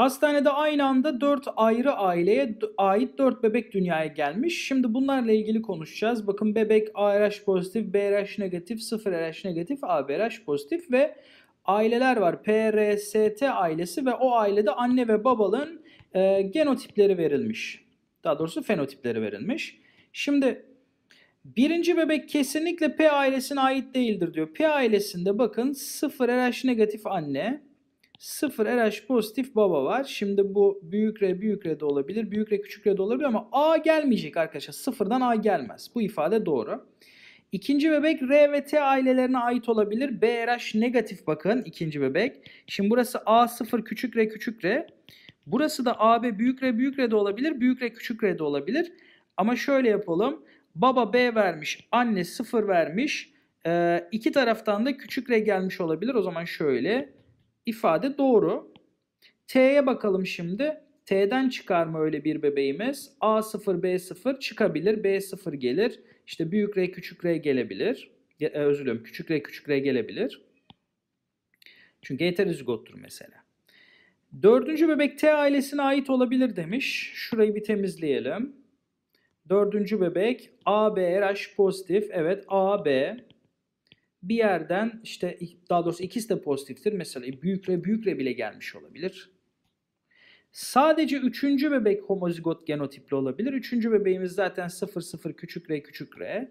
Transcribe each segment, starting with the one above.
Hastanede aynı anda 4 ayrı aileye ait 4 bebek dünyaya gelmiş. Şimdi bunlarla ilgili konuşacağız. Bakın bebek ARH pozitif, BRH negatif, 0 RH negatif, ABRH pozitif ve aileler var. PRST ailesi ve o ailede anne ve babanın e, genotipleri verilmiş. Daha doğrusu fenotipleri verilmiş. Şimdi birinci bebek kesinlikle P ailesine ait değildir diyor. P ailesinde bakın 0 RH negatif anne, 0 RH pozitif baba var. Şimdi bu büyük R büyük R de olabilir. Büyük R küçük R de olabilir ama A gelmeyecek arkadaşlar. Sıfırdan A gelmez. Bu ifade doğru. İkinci bebek R ve T ailelerine ait olabilir. B BRH negatif bakın ikinci bebek. Şimdi burası a sıfır küçük R küçük R. Burası da AB büyük R büyük R de olabilir. Büyük R küçük R de olabilir. Ama şöyle yapalım. Baba B vermiş. Anne sıfır vermiş. Ee, iki taraftan da küçük R gelmiş olabilir. O zaman şöyle ifade doğru. T'ye bakalım şimdi. T'den çıkar mı öyle bir bebeğimiz? A0, B0 çıkabilir. B0 gelir. İşte büyük R, küçük R gelebilir. E, özür diliyorum. Küçük R, küçük R gelebilir. Çünkü heterozigottur mesela. Dördüncü bebek T ailesine ait olabilir demiş. Şurayı bir temizleyelim. Dördüncü bebek A, B, RH pozitif. Evet A, B bir yerden işte daha doğrusu ikisi de pozitiftir. Mesela büyükre büyükre bile gelmiş olabilir. Sadece üçüncü bebek homozigot genotipli olabilir. Üçüncü bebeğimiz zaten 0 0 küçük r küçük r.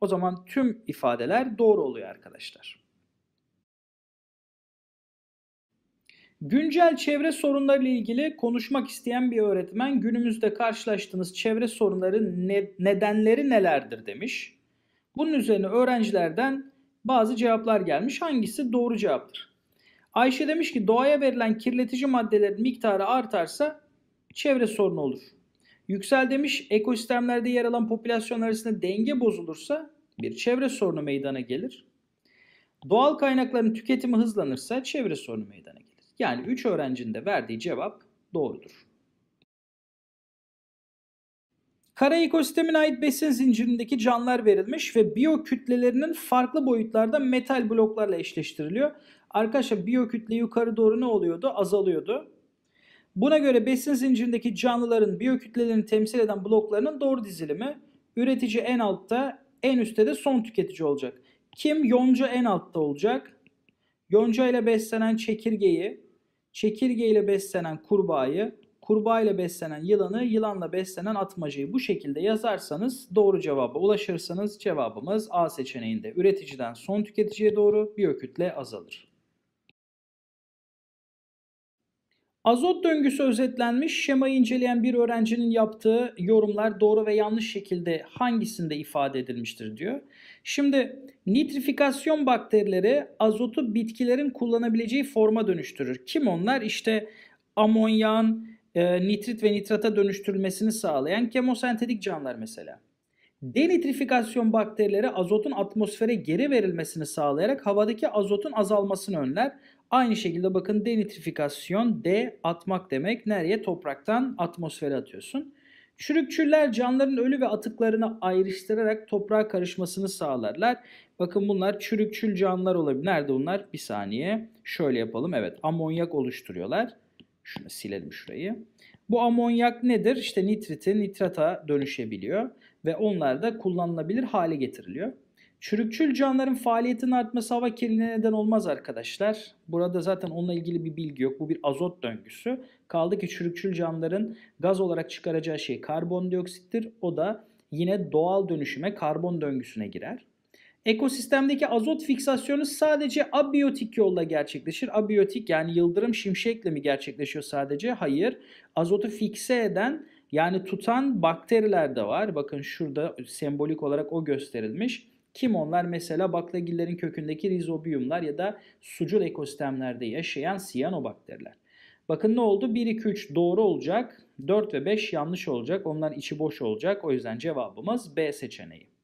O zaman tüm ifadeler doğru oluyor arkadaşlar. Güncel çevre sorunlarıyla ilgili konuşmak isteyen bir öğretmen günümüzde karşılaştığınız çevre sorunları ne, nedenleri nelerdir demiş. Bunun üzerine öğrencilerden bazı cevaplar gelmiş. Hangisi doğru cevaptır? Ayşe demiş ki doğaya verilen kirletici maddelerin miktarı artarsa çevre sorunu olur. Yüksel demiş ekosistemlerde yer alan popülasyon arasında denge bozulursa bir çevre sorunu meydana gelir. Doğal kaynakların tüketimi hızlanırsa çevre sorunu meydana gelir. Yani 3 öğrencinin de verdiği cevap doğrudur. Kara ekosistemine ait besin zincirindeki canlılar verilmiş ve biyo kütlelerinin farklı boyutlarda metal bloklarla eşleştiriliyor. Arkadaşlar biyo kütle yukarı doğru ne oluyordu? Azalıyordu. Buna göre besin zincirindeki canlıların biyo kütlelerini temsil eden bloklarının doğru dizilimi üretici en altta, en üstte de son tüketici olacak. Kim? Yonca en altta olacak. Yonca ile beslenen çekirgeyi, çekirge ile beslenen kurbağayı, kurbağa ile beslenen yılanı, yılanla beslenen atmacayı bu şekilde yazarsanız doğru cevaba ulaşırsanız cevabımız A seçeneğinde üreticiden son tüketiciye doğru bir biyokütle azalır. Azot döngüsü özetlenmiş şemayı inceleyen bir öğrencinin yaptığı yorumlar doğru ve yanlış şekilde hangisinde ifade edilmiştir diyor. Şimdi nitrifikasyon bakterileri azotu bitkilerin kullanabileceği forma dönüştürür. Kim onlar? İşte amonyan, e, nitrit ve nitrata dönüştürülmesini sağlayan kemosentetik canlılar mesela. Denitrifikasyon bakterileri azotun atmosfere geri verilmesini sağlayarak havadaki azotun azalmasını önler. Aynı şekilde bakın denitrifikasyon D atmak demek. Nereye? Topraktan atmosfere atıyorsun. Çürükçüller canlıların ölü ve atıklarını ayrıştırarak toprağa karışmasını sağlarlar. Bakın bunlar çürükçül canlılar olabilir. Nerede bunlar? Bir saniye. Şöyle yapalım. Evet amonyak oluşturuyorlar. Şunu silelim şurayı. Bu amonyak nedir? İşte nitriti nitrata dönüşebiliyor ve onlar da kullanılabilir hale getiriliyor. Çürükçül canlıların faaliyetinin artması hava kirliliğine neden olmaz arkadaşlar. Burada zaten onunla ilgili bir bilgi yok. Bu bir azot döngüsü. Kaldı ki çürükçül canlıların gaz olarak çıkaracağı şey karbondioksittir. O da yine doğal dönüşüme karbon döngüsüne girer. Ekosistemdeki azot fiksasyonu sadece abiyotik yolla gerçekleşir. Abiyotik yani yıldırım şimşekle mi gerçekleşiyor sadece? Hayır. Azotu fikse eden yani tutan bakteriler de var. Bakın şurada sembolik olarak o gösterilmiş. Kim onlar? Mesela baklagillerin kökündeki rizobiyumlar ya da sucul ekosistemlerde yaşayan siyanobakteriler. Bakın ne oldu? 1, 2, 3 doğru olacak. 4 ve 5 yanlış olacak. Onlar içi boş olacak. O yüzden cevabımız B seçeneği.